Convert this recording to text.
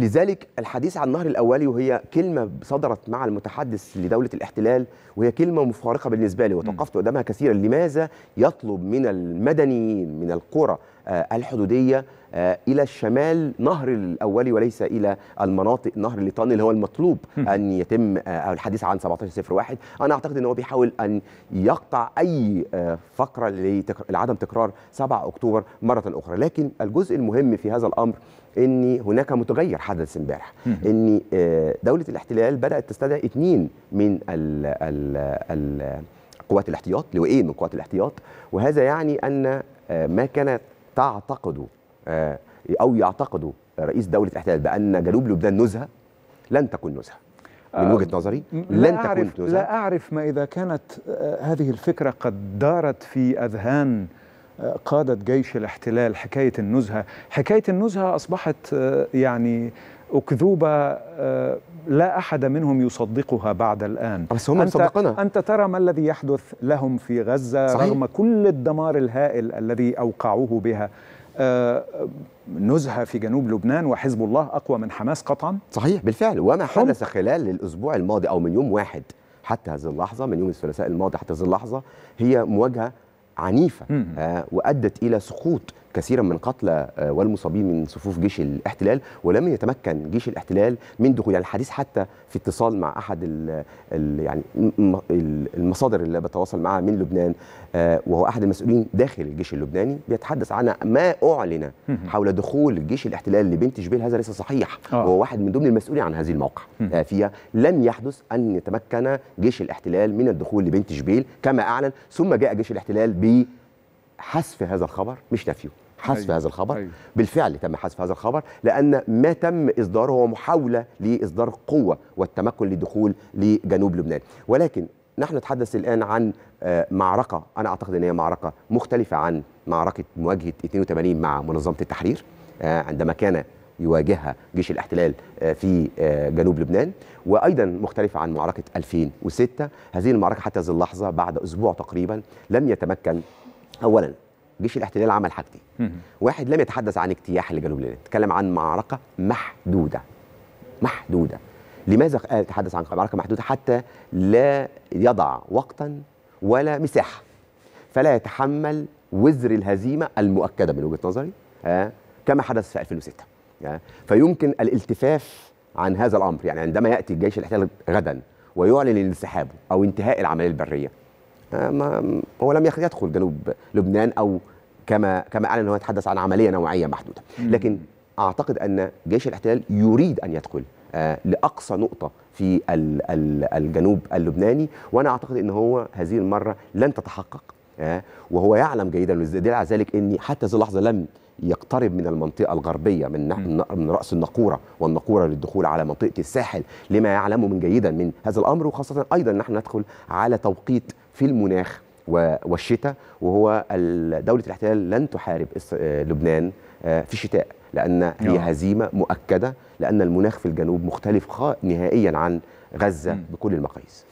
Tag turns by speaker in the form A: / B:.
A: لذلك الحديث عن النهر الاولي وهي كلمه صدرت مع المتحدث لدوله الاحتلال وهي كلمه مفارقه بالنسبه لي وتوقفت قدامها كثيرا لماذا يطلب من المدنيين من القرى آه، الحدوديه آه، الى الشمال نهر الاولي وليس الى المناطق نهر ليطان اللي هو المطلوب ان يتم آه، الحديث عن 1701 انا اعتقد ان هو بيحاول ان يقطع اي آه، فقره لعدم تكرار 7 اكتوبر مره اخرى لكن الجزء المهم في هذا الامر ان هناك متغير حدث امبارح ان دوله الاحتلال بدات تستدعي اثنين من ال ال ال قوات الاحتياط لوئين من قوات الاحتياط وهذا يعني ان ما كانت تعتقده آه، او يعتقدوا رئيس دوله الاحتلال بان جنوب لبنان نزهه لن تكن نزهه من آه، وجهه نظري لن أعرف تكون نزهه لا
B: اعرف ما اذا كانت آه، هذه الفكره قد دارت في اذهان قادة جيش الاحتلال حكاية النزهة حكاية النزهة أصبحت يعني أكذوبة لا أحد منهم يصدقها بعد الآن بس هم أنت, أنت ترى ما الذي يحدث لهم في غزة صحيح. رغم كل الدمار الهائل الذي أوقعوه بها آه، نزهة في جنوب لبنان وحزب الله أقوى
A: من حماس قطعا صحيح بالفعل وما حدث خلال الأسبوع الماضي أو من يوم واحد حتى هذه اللحظة من يوم الثلاثاء الماضي حتى هذه اللحظة هي مواجهة عنيفة آه وأدت إلى سقوط كثيرا من قتلى آه، والمصابين من صفوف جيش الاحتلال ولم يتمكن جيش الاحتلال من دخول يعني الحديث حتى في اتصال مع احد ال الـ يعني المصادر اللي بتواصل معها من لبنان آه، وهو احد المسؤولين داخل الجيش اللبناني بيتحدث عن ما اعلن حول دخول جيش الاحتلال لبنت جبيل هذا ليس صحيح آه. وهو واحد من ضمن المسؤولين عن هذه الموقع فيها لن يحدث ان يتمكن جيش الاحتلال من الدخول لبنت جبيل كما اعلن ثم جاء جيش الاحتلال ب حذف هذا الخبر مش نفيه حذف أيوة. هذا الخبر أيوة. بالفعل تم حذف هذا الخبر لان ما تم اصداره هو محاوله لاصدار قوه والتمكن للدخول لجنوب لبنان ولكن نحن نتحدث الان عن آه، معركه انا اعتقد ان هي معركه مختلفه عن معركه مواجهه 82 مع منظمه التحرير آه، عندما كان يواجهها جيش الاحتلال آه، في جنوب لبنان وايضا مختلفه عن معركه 2006 هذه المعركه حتى هذه اللحظه بعد اسبوع تقريبا لم يتمكن اولا جيش الاحتلال عمل حاجتين واحد لم يتحدث عن اجتياح لجنوب لبنان تكلم عن معركه محدوده محدوده لماذا قال تحدث عن معركه محدوده حتى لا يضع وقتا ولا مساحه فلا يتحمل وزر الهزيمه المؤكده من وجهه نظري كما حدث في 2006 فيمكن الالتفاف عن هذا الامر يعني عندما ياتي الجيش الاحتلال غدا ويعلن انسحابه او انتهاء العمليه البريه ما هو لم يدخل جنوب لبنان او كما كما اعلن هو يتحدث عن عمليه نوعيه محدوده لكن اعتقد ان جيش الاحتلال يريد ان يدخل آه، لاقصى نقطه في الجنوب اللبناني وانا اعتقد ان هو هذه المره لن تتحقق آه، وهو يعلم جيدا والدليل على ذلك اني حتى هذه اللحظه لم يقترب من المنطقه الغربيه من من راس النقوره والنقوره للدخول على منطقه الساحل لما يعلمه من جيدا من هذا الامر وخاصه ايضا نحن ندخل على توقيت في المناخ والشتاء وهو دولة الاحتلال لن تحارب آه، لبنان آه، في الشتاء لأن هي نعم. هزيمة مؤكدة لأن المناخ في الجنوب مختلف نهائيا عن غزة بكل المقاييس